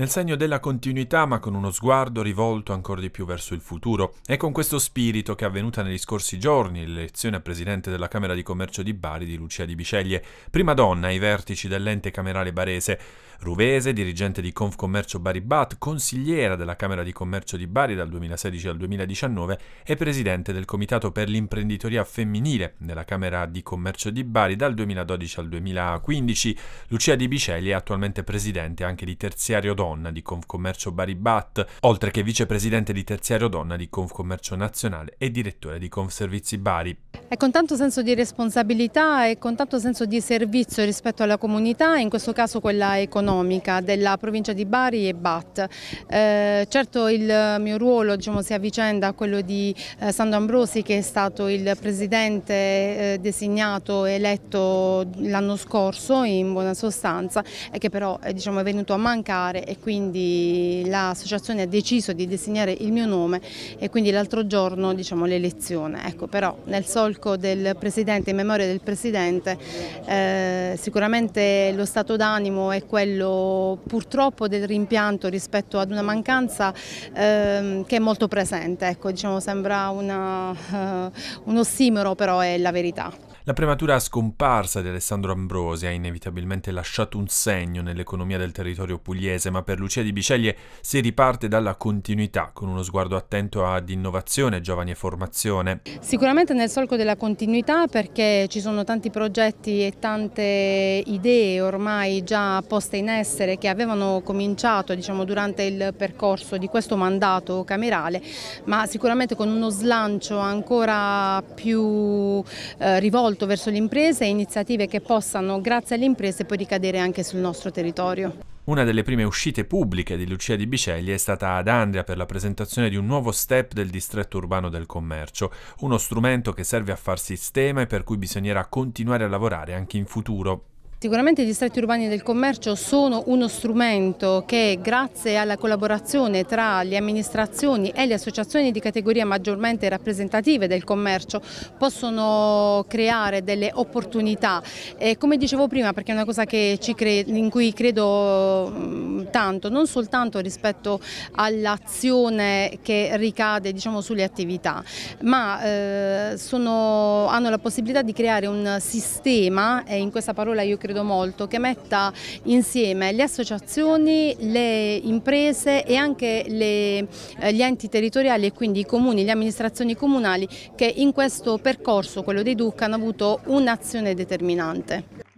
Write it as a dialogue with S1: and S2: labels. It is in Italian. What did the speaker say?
S1: nel segno della continuità ma con uno sguardo rivolto ancora di più verso il futuro. È con questo spirito che è avvenuta negli scorsi giorni l'elezione a presidente della Camera di Commercio di Bari di Lucia Di Biceglie, prima donna ai vertici dell'ente camerale barese. Ruvese, dirigente di Confcommercio Bari Bat, consigliera della Camera di Commercio di Bari dal 2016 al 2019 e presidente del Comitato per l'imprenditoria femminile nella Camera di Commercio di Bari dal 2012 al 2015. Lucia Di Biceglie è attualmente presidente anche di Terziario Donna Donna di Confcommercio Bari Bat, oltre che vicepresidente di Terziario Donna di Confcommercio Nazionale e direttore di Confservizi Bari.
S2: È con tanto senso di responsabilità e con tanto senso di servizio rispetto alla comunità, in questo caso quella economica della provincia di Bari e BAT. Eh, certo il mio ruolo diciamo, si avvicenda a quello di eh, Sandro Ambrosi che è stato il presidente eh, designato e eletto l'anno scorso in buona sostanza e che però eh, diciamo, è venuto a mancare e quindi l'associazione ha deciso di disegnare il mio nome e quindi l'altro giorno diciamo, l'elezione. Ecco, però nel solco del Presidente, in memoria del Presidente, eh, sicuramente lo stato d'animo è quello purtroppo del rimpianto rispetto ad una mancanza eh, che è molto presente, ecco, diciamo, sembra una, eh, un ossimero però è la verità.
S1: La prematura scomparsa di Alessandro Ambrosi ha inevitabilmente lasciato un segno nell'economia del territorio pugliese, ma per Lucia di Biceglie si riparte dalla continuità, con uno sguardo attento ad innovazione, giovani e formazione.
S2: Sicuramente nel solco della continuità perché ci sono tanti progetti e tante idee ormai già poste in essere che avevano cominciato diciamo, durante il percorso di questo mandato camerale, ma sicuramente con uno slancio ancora più eh, rivolto rivolto verso le imprese e iniziative che possano, grazie alle imprese, poi ricadere anche sul nostro territorio.
S1: Una delle prime uscite pubbliche di Lucia di Bicelli è stata ad Andria per la presentazione di un nuovo step del distretto urbano del commercio, uno strumento che serve a far sistema e per cui bisognerà continuare a lavorare anche in futuro.
S2: Sicuramente i distretti urbani del commercio sono uno strumento che grazie alla collaborazione tra le amministrazioni e le associazioni di categoria maggiormente rappresentative del commercio possono creare delle opportunità. E come dicevo prima, perché è una cosa in cui credo mm, tanto, non soltanto rispetto all'azione che ricade diciamo, sulle attività, ma eh, sono, hanno la possibilità di creare un sistema, e in questa parola io credo credo molto, che metta insieme le associazioni, le imprese e anche le, eh, gli enti territoriali e quindi i comuni, le amministrazioni comunali che in questo percorso, quello dei DUC, hanno avuto un'azione determinante.